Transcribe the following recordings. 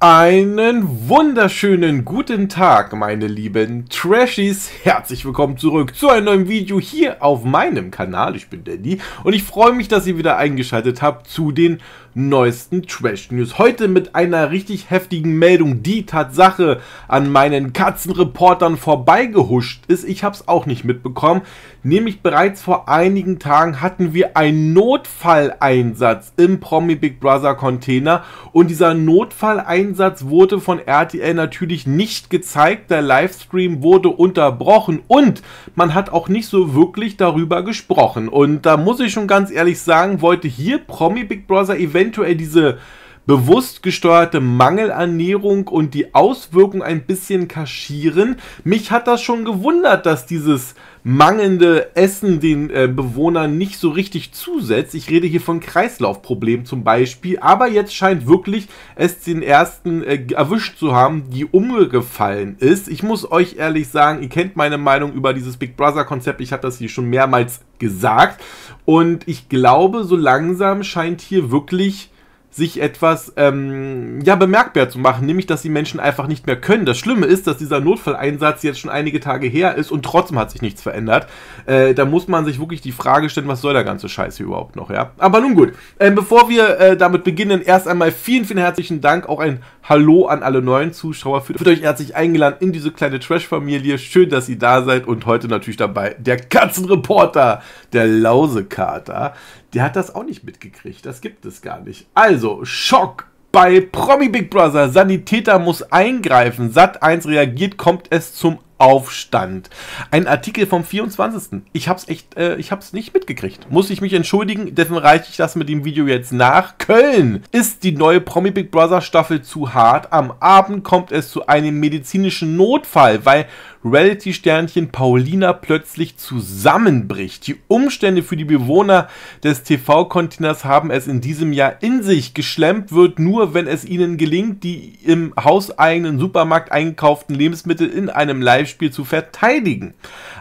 Einen wunderschönen guten Tag, meine lieben Trashies. Herzlich willkommen zurück zu einem neuen Video hier auf meinem Kanal. Ich bin Danny und ich freue mich, dass ihr wieder eingeschaltet habt zu den neuesten Trash News. Heute mit einer richtig heftigen Meldung, die Tatsache an meinen Katzenreportern vorbeigehuscht ist. Ich habe es auch nicht mitbekommen. Nämlich bereits vor einigen Tagen hatten wir einen Notfalleinsatz im Promi Big Brother Container und dieser Notfalleinsatz wurde von RTL natürlich nicht gezeigt. Der Livestream wurde unterbrochen und man hat auch nicht so wirklich darüber gesprochen. Und da muss ich schon ganz ehrlich sagen, wollte hier Promi Big Brother eventuell eventuell diese bewusst gesteuerte Mangelernährung und die Auswirkung ein bisschen kaschieren. Mich hat das schon gewundert, dass dieses mangelnde Essen den äh, Bewohnern nicht so richtig zusetzt. Ich rede hier von Kreislaufproblemen zum Beispiel, aber jetzt scheint wirklich es den ersten äh, erwischt zu haben, die umgefallen ist. Ich muss euch ehrlich sagen, ihr kennt meine Meinung über dieses Big Brother Konzept. Ich habe das hier schon mehrmals gesagt und ich glaube, so langsam scheint hier wirklich sich etwas ähm, ja, bemerkbar zu machen, nämlich dass die Menschen einfach nicht mehr können. Das Schlimme ist, dass dieser Notfalleinsatz jetzt schon einige Tage her ist und trotzdem hat sich nichts verändert. Äh, da muss man sich wirklich die Frage stellen, was soll der ganze Scheiß hier überhaupt noch, ja? Aber nun gut, äh, bevor wir äh, damit beginnen, erst einmal vielen, vielen herzlichen Dank, auch ein Hallo an alle neuen Zuschauer. für euch herzlich eingeladen in diese kleine Trash-Familie. Schön, dass ihr da seid und heute natürlich dabei der Katzenreporter, der Lausekater, der hat das auch nicht mitgekriegt. Das gibt es gar nicht. Also, Schock bei Promi Big Brother. Sanitäter muss eingreifen. Sat1 reagiert, kommt es zum Aufstand. Ein Artikel vom 24. Ich hab's echt, äh, ich hab's nicht mitgekriegt. Muss ich mich entschuldigen, deswegen reiche ich das mit dem Video jetzt nach. Köln ist die neue Promi Big Brother Staffel zu hart. Am Abend kommt es zu einem medizinischen Notfall, weil Reality-Sternchen Paulina plötzlich zusammenbricht. Die Umstände für die Bewohner des TV-Kontinents haben es in diesem Jahr in sich. Geschlemmt wird nur, wenn es ihnen gelingt, die im hauseigenen Supermarkt eingekauften Lebensmittel in einem Live-Spiel zu verteidigen.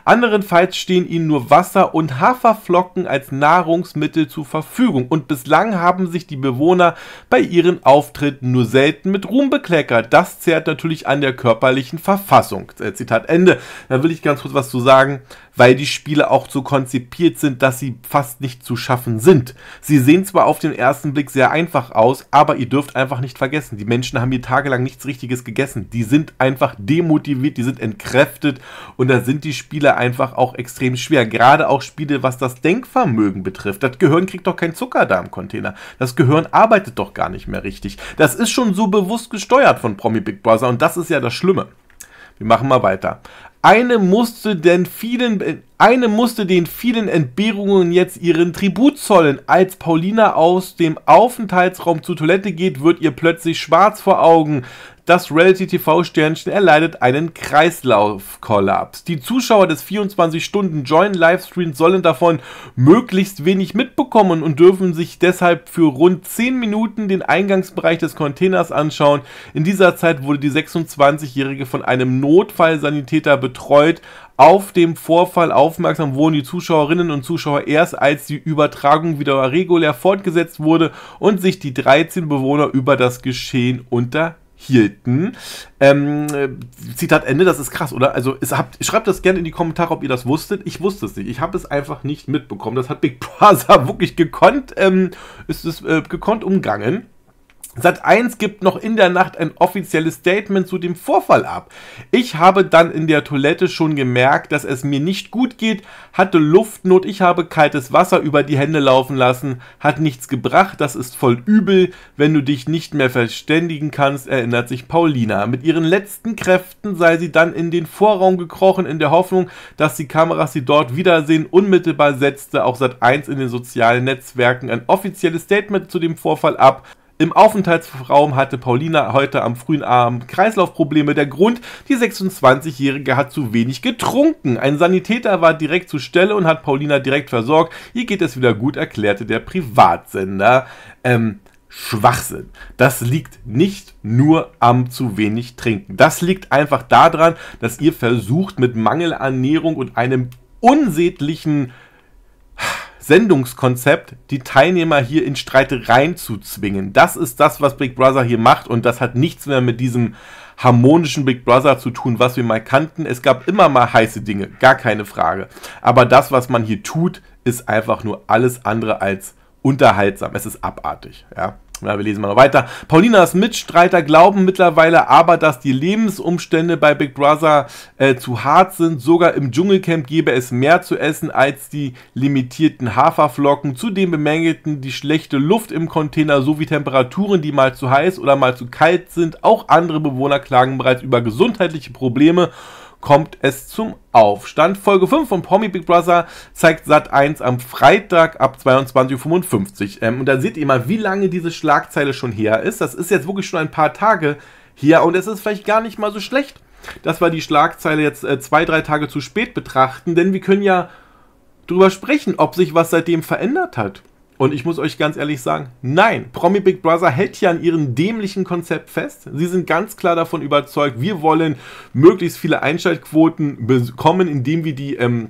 Anderenfalls stehen ihnen nur Wasser und Haferflocken als Nahrungsmittel zur Verfügung und bislang haben sich die Bewohner bei ihren Auftritten nur selten mit Ruhm bekleckert. Das zehrt natürlich an der körperlichen Verfassung. Äh, Zitat Ende. Da will ich ganz kurz was zu sagen, weil die Spiele auch so konzipiert sind, dass sie fast nicht zu schaffen sind. Sie sehen zwar auf den ersten Blick sehr einfach aus, aber ihr dürft einfach nicht vergessen, die Menschen haben hier tagelang nichts Richtiges gegessen. Die sind einfach demotiviert, die sind entkräftet und da sind die Spiele einfach auch extrem schwer. Gerade auch Spiele, was das Denkvermögen betrifft. Das Gehirn kriegt doch keinen Zuckerdarmcontainer. Das Gehirn arbeitet doch gar nicht mehr richtig. Das ist schon so bewusst gesteuert von Promi Big Brother und das ist ja das Schlimme wir machen mal weiter. Eine musste denn vielen, eine musste den vielen Entbehrungen jetzt ihren Tribut zollen. Als Paulina aus dem Aufenthaltsraum zur Toilette geht, wird ihr plötzlich schwarz vor Augen. Das Reality-TV-Sternchen erleidet einen Kreislaufkollaps. Die Zuschauer des 24-Stunden-Join-Livestreams sollen davon möglichst wenig mitbekommen und dürfen sich deshalb für rund 10 Minuten den Eingangsbereich des Containers anschauen. In dieser Zeit wurde die 26-Jährige von einem Notfallsanitäter betreut. Auf dem Vorfall aufmerksam wurden die Zuschauerinnen und Zuschauer erst, als die Übertragung wieder regulär fortgesetzt wurde und sich die 13 Bewohner über das Geschehen unterhielten Ähm, Zitat Ende, das ist krass, oder? Also habt, schreibt das gerne in die Kommentare, ob ihr das wusstet. Ich wusste es nicht. Ich habe es einfach nicht mitbekommen. Das hat Big Brother wirklich gekonnt, ähm, ist es äh, gekonnt umgangen. Sat1 gibt noch in der Nacht ein offizielles Statement zu dem Vorfall ab. Ich habe dann in der Toilette schon gemerkt, dass es mir nicht gut geht, hatte Luftnot, ich habe kaltes Wasser über die Hände laufen lassen, hat nichts gebracht, das ist voll übel, wenn du dich nicht mehr verständigen kannst, erinnert sich Paulina. Mit ihren letzten Kräften sei sie dann in den Vorraum gekrochen, in der Hoffnung, dass die Kameras sie dort wiedersehen. Unmittelbar setzte auch Sat1 in den sozialen Netzwerken ein offizielles Statement zu dem Vorfall ab. Im Aufenthaltsraum hatte Paulina heute am frühen Abend Kreislaufprobleme. Der Grund, die 26-Jährige hat zu wenig getrunken. Ein Sanitäter war direkt zur Stelle und hat Paulina direkt versorgt. Hier geht es wieder gut, erklärte der Privatsender. Ähm, Schwachsinn. Das liegt nicht nur am zu wenig Trinken. Das liegt einfach daran, dass ihr versucht, mit Mangelernährung und einem unsätlichen Sendungskonzept, die Teilnehmer hier in Streitereien zu zwingen. Das ist das, was Big Brother hier macht und das hat nichts mehr mit diesem harmonischen Big Brother zu tun, was wir mal kannten. Es gab immer mal heiße Dinge, gar keine Frage. Aber das, was man hier tut, ist einfach nur alles andere als unterhaltsam. Es ist abartig, ja. Ja, wir lesen mal noch weiter. Paulinas Mitstreiter glauben mittlerweile aber, dass die Lebensumstände bei Big Brother äh, zu hart sind. Sogar im Dschungelcamp gäbe es mehr zu essen als die limitierten Haferflocken. Zudem bemängelten die schlechte Luft im Container sowie Temperaturen, die mal zu heiß oder mal zu kalt sind. Auch andere Bewohner klagen bereits über gesundheitliche Probleme kommt es zum Aufstand. Folge 5 von Pommy Big Brother zeigt Sat1 am Freitag ab 22.55 Uhr. Ähm, und da seht ihr mal, wie lange diese Schlagzeile schon her ist. Das ist jetzt wirklich schon ein paar Tage her und es ist vielleicht gar nicht mal so schlecht, dass wir die Schlagzeile jetzt äh, zwei, drei Tage zu spät betrachten, denn wir können ja drüber sprechen, ob sich was seitdem verändert hat. Und ich muss euch ganz ehrlich sagen, nein, Promi Big Brother hält ja an ihrem dämlichen Konzept fest. Sie sind ganz klar davon überzeugt, wir wollen möglichst viele Einschaltquoten bekommen, indem wir die ähm,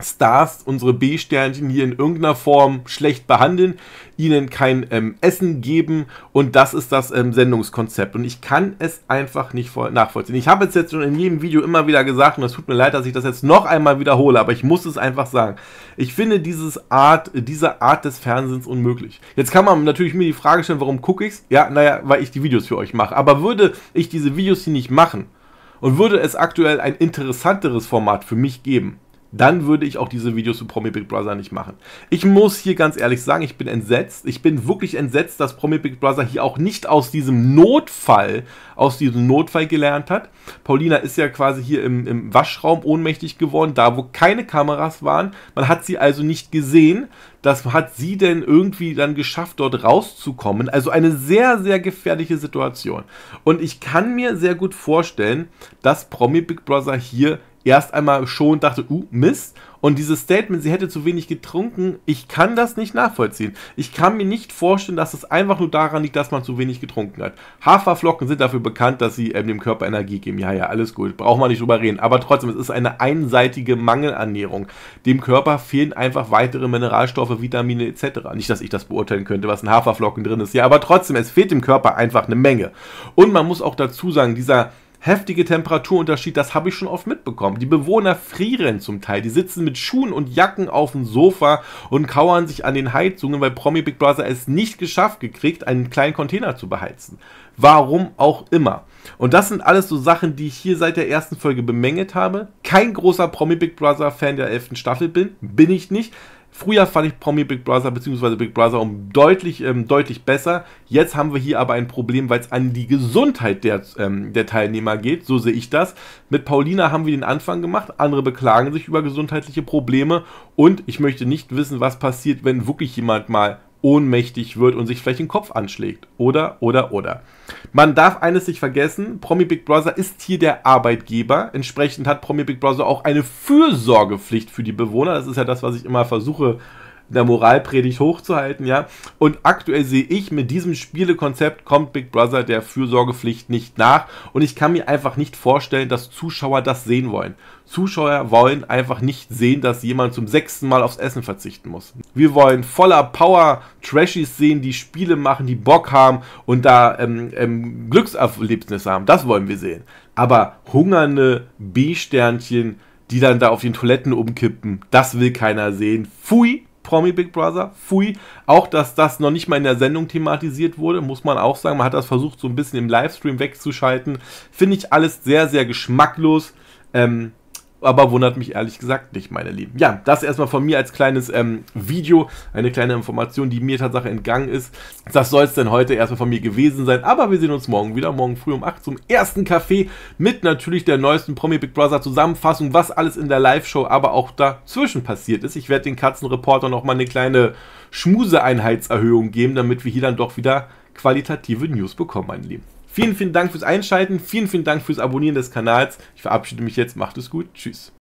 Stars unsere B-Sternchen hier in irgendeiner Form schlecht behandeln, ihnen kein ähm, Essen geben und das ist das ähm, Sendungskonzept. Und ich kann es einfach nicht nachvollziehen. Ich habe es jetzt schon in jedem Video immer wieder gesagt und es tut mir leid, dass ich das jetzt noch einmal wiederhole, aber ich muss es einfach sagen. Ich finde dieses Art, diese Art des Fernsehens unmöglich. Jetzt kann man natürlich mir die Frage stellen, warum gucke ich es? Ja, naja, weil ich die Videos für euch mache. Aber würde ich diese Videos hier nicht machen und würde es aktuell ein interessanteres Format für mich geben, dann würde ich auch diese Videos zu Promi Big Brother nicht machen. Ich muss hier ganz ehrlich sagen, ich bin entsetzt. Ich bin wirklich entsetzt, dass Promi Big Brother hier auch nicht aus diesem Notfall, aus diesem Notfall gelernt hat. Paulina ist ja quasi hier im, im Waschraum ohnmächtig geworden, da wo keine Kameras waren. Man hat sie also nicht gesehen. Das hat sie denn irgendwie dann geschafft, dort rauszukommen. Also eine sehr, sehr gefährliche Situation. Und ich kann mir sehr gut vorstellen, dass Promi Big Brother hier erst einmal schon dachte, uh, Mist. Und dieses Statement, sie hätte zu wenig getrunken, ich kann das nicht nachvollziehen. Ich kann mir nicht vorstellen, dass es einfach nur daran liegt, dass man zu wenig getrunken hat. Haferflocken sind dafür bekannt, dass sie ähm, dem Körper Energie geben. Ja, ja, alles gut. Braucht man nicht drüber reden. Aber trotzdem, es ist eine einseitige Mangelernährung. Dem Körper fehlen einfach weitere Mineralstoffe, Vitamine etc. Nicht, dass ich das beurteilen könnte, was in Haferflocken drin ist. Ja, aber trotzdem, es fehlt dem Körper einfach eine Menge. Und man muss auch dazu sagen, dieser heftige Temperaturunterschied, das habe ich schon oft mitbekommen. Die Bewohner frieren zum Teil, die sitzen mit Schuhen und Jacken auf dem Sofa und kauern sich an den Heizungen, weil Promi Big Brother es nicht geschafft gekriegt, einen kleinen Container zu beheizen. Warum auch immer. Und das sind alles so Sachen, die ich hier seit der ersten Folge bemängelt habe. Kein großer Promi Big Brother Fan der elften Staffel bin, bin ich nicht. Früher fand ich Promi Big Brother bzw. Big Brother um deutlich, ähm, deutlich besser. Jetzt haben wir hier aber ein Problem, weil es an die Gesundheit der, ähm, der Teilnehmer geht. So sehe ich das. Mit Paulina haben wir den Anfang gemacht. Andere beklagen sich über gesundheitliche Probleme. Und ich möchte nicht wissen, was passiert, wenn wirklich jemand mal ohnmächtig wird und sich vielleicht den Kopf anschlägt. Oder, oder, oder. Man darf eines nicht vergessen, Promi Big Brother ist hier der Arbeitgeber. Entsprechend hat Promi Big Brother auch eine Fürsorgepflicht für die Bewohner. Das ist ja das, was ich immer versuche der Moralpredigt hochzuhalten, ja. Und aktuell sehe ich, mit diesem Spielekonzept kommt Big Brother der Fürsorgepflicht nicht nach. Und ich kann mir einfach nicht vorstellen, dass Zuschauer das sehen wollen. Zuschauer wollen einfach nicht sehen, dass jemand zum sechsten Mal aufs Essen verzichten muss. Wir wollen voller Power Trashies sehen, die Spiele machen, die Bock haben und da ähm, ähm, Glückserlebnisse haben. Das wollen wir sehen. Aber hungernde B-Sternchen, die dann da auf den Toiletten umkippen, das will keiner sehen. Pfui! Promi Big Brother, fui. Auch, dass das noch nicht mal in der Sendung thematisiert wurde, muss man auch sagen. Man hat das versucht, so ein bisschen im Livestream wegzuschalten. Finde ich alles sehr, sehr geschmacklos. Ähm, aber wundert mich ehrlich gesagt nicht, meine Lieben. Ja, das erstmal von mir als kleines ähm, Video, eine kleine Information, die mir Tatsache entgangen ist. Das soll es denn heute erstmal von mir gewesen sein, aber wir sehen uns morgen wieder, morgen früh um 8 zum ersten Café mit natürlich der neuesten Promi Big Brother Zusammenfassung, was alles in der Live-Show, aber auch dazwischen passiert ist. Ich werde den Katzenreporter nochmal eine kleine Schmuseeinheitserhöhung geben, damit wir hier dann doch wieder qualitative News bekommen, meine Lieben. Vielen, vielen Dank fürs Einschalten. Vielen, vielen Dank fürs Abonnieren des Kanals. Ich verabschiede mich jetzt. Macht es gut. Tschüss.